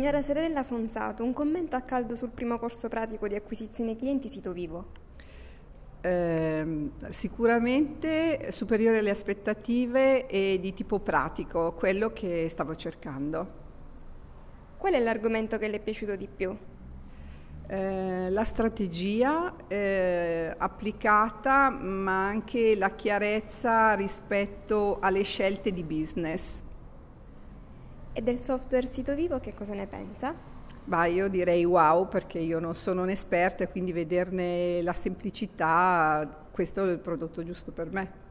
Signora Serenella Fronzato, un commento a caldo sul primo corso pratico di acquisizione clienti sito vivo. Eh, sicuramente superiore alle aspettative e di tipo pratico, quello che stavo cercando. Qual è l'argomento che le è piaciuto di più? Eh, la strategia eh, applicata, ma anche la chiarezza rispetto alle scelte di business. E del software sito vivo che cosa ne pensa? Bah, io direi wow perché io non sono un'esperta e quindi vederne la semplicità, questo è il prodotto giusto per me.